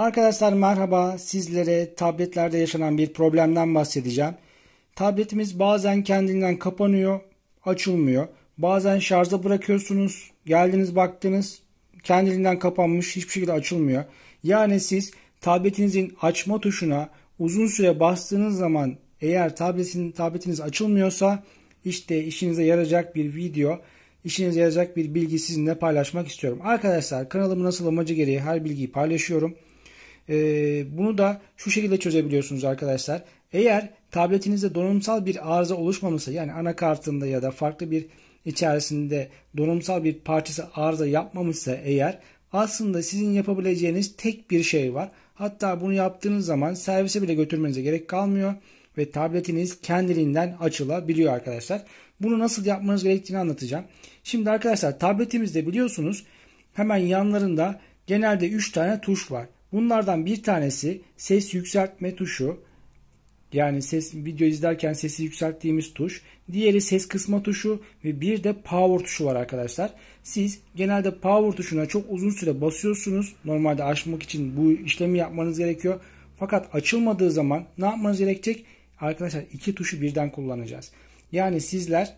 Arkadaşlar merhaba. Sizlere tabletlerde yaşanan bir problemden bahsedeceğim. Tabletimiz bazen kendinden kapanıyor, açılmıyor. Bazen şarja bırakıyorsunuz, geldiniz baktınız kendiliğinden kapanmış, hiçbir şekilde açılmıyor. Yani siz tabletinizin açma tuşuna uzun süre bastığınız zaman eğer tabletin, tabletiniz açılmıyorsa işte işinize yarayacak bir video, işinize yarayacak bir bilgi sizinle paylaşmak istiyorum. Arkadaşlar kanalımı nasıl amacı gereği her bilgiyi paylaşıyorum. Ee, bunu da şu şekilde çözebiliyorsunuz arkadaşlar. Eğer tabletinizde donanımsal bir arıza oluşmaması yani anakartında ya da farklı bir içerisinde donanımsal bir parçası arıza yapmamışsa eğer aslında sizin yapabileceğiniz tek bir şey var. Hatta bunu yaptığınız zaman servise bile götürmenize gerek kalmıyor ve tabletiniz kendiliğinden açılabiliyor arkadaşlar. Bunu nasıl yapmanız gerektiğini anlatacağım. Şimdi arkadaşlar tabletimizde biliyorsunuz hemen yanlarında genelde 3 tane tuş var. Bunlardan bir tanesi ses yükseltme tuşu. Yani ses video izlerken sesi yükselttiğimiz tuş. Diğeri ses kısma tuşu ve bir de power tuşu var arkadaşlar. Siz genelde power tuşuna çok uzun süre basıyorsunuz. Normalde açmak için bu işlemi yapmanız gerekiyor. Fakat açılmadığı zaman ne yapmanız gerekecek? Arkadaşlar iki tuşu birden kullanacağız. Yani sizler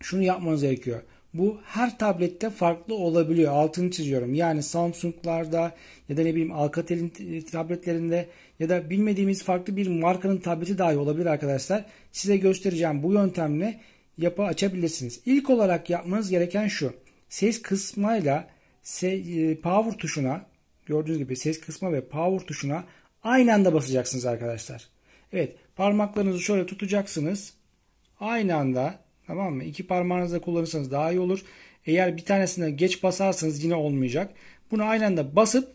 şunu yapmanız gerekiyor. Bu her tablette farklı olabiliyor. Altını çiziyorum. Yani Samsung'larda ya da ne bileyim Alcatel'in e, tabletlerinde ya da bilmediğimiz farklı bir markanın tableti dahi olabilir arkadaşlar. Size göstereceğim bu yöntemle yapı açabilirsiniz. İlk olarak yapmanız gereken şu. Ses kısmıyla e, power tuşuna gördüğünüz gibi ses kısma ve power tuşuna aynı anda basacaksınız arkadaşlar. Evet parmaklarınızı şöyle tutacaksınız. Aynı anda Tamam mı? İki parmağınızla kullanırsanız daha iyi olur. Eğer bir tanesine geç basarsanız yine olmayacak. Bunu aynı anda basıp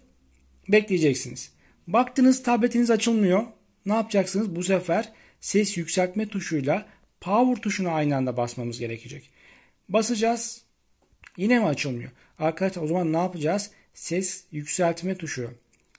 bekleyeceksiniz. Baktınız tabletiniz açılmıyor. Ne yapacaksınız? Bu sefer ses yükseltme tuşuyla power tuşunu aynı anda basmamız gerekecek. Basacağız. Yine mi açılmıyor? Arkadaşlar o zaman ne yapacağız? Ses yükseltme tuşu,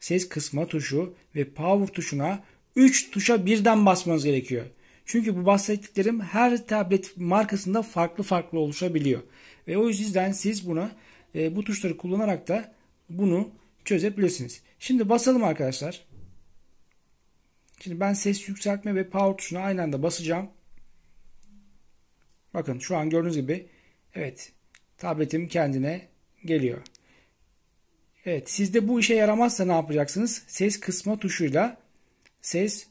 ses kısma tuşu ve power tuşuna 3 tuşa birden basmanız gerekiyor. Çünkü bu bahsettiklerim her tablet markasında farklı farklı oluşabiliyor. Ve o yüzden siz buna e, bu tuşları kullanarak da bunu çözebilirsiniz. Şimdi basalım arkadaşlar. Şimdi ben ses yükseltme ve power tuşuna aynı anda basacağım. Bakın şu an gördüğünüz gibi evet tabletim kendine geliyor. Evet sizde bu işe yaramazsa ne yapacaksınız? Ses kısma tuşuyla ses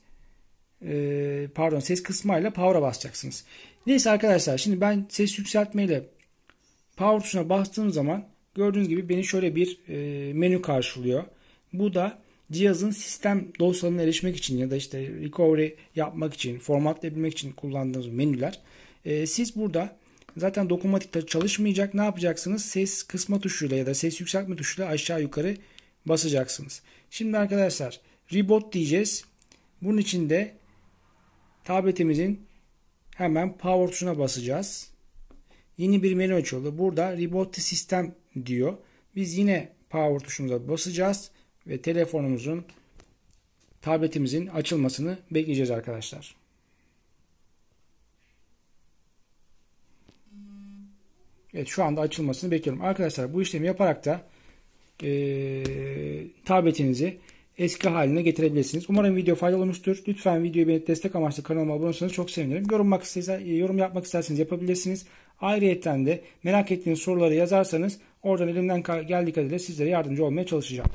ee, pardon ses kısmayla power'a basacaksınız. Neyse arkadaşlar şimdi ben ses yükseltmeyle power tuşuna bastığım zaman gördüğünüz gibi beni şöyle bir e, menü karşılıyor. Bu da cihazın sistem dosyalarına erişmek için ya da işte recovery yapmak için, formatlayabilmek için kullandığınız menüler. Ee, siz burada zaten dokunmatik çalışmayacak. Ne yapacaksınız? Ses kısma tuşuyla ya da ses yükseltme tuşuyla aşağı yukarı basacaksınız. Şimdi arkadaşlar reboot diyeceğiz. Bunun için de Tabletimizin hemen power tuşuna basacağız. Yeni bir menü açıldı. Burada reboot the system diyor. Biz yine power tuşumuza basacağız ve telefonumuzun tabletimizin açılmasını bekleyeceğiz arkadaşlar. Evet şu anda açılmasını bekliyorum. Arkadaşlar bu işlemi yaparak da e, tabletinizi eski haline getirebilirsiniz. Umarım video faydalı olmuştur. Lütfen videoyu beğenip destek amaçlı kanalıma abone olursanız çok sevinirim. Yorummak e, yorum yapmak isterseniz yapabilirsiniz. Ayrıyeten de merak ettiğiniz soruları yazarsanız oradan elimden geldiği kadarıyla sizlere yardımcı olmaya çalışacağım.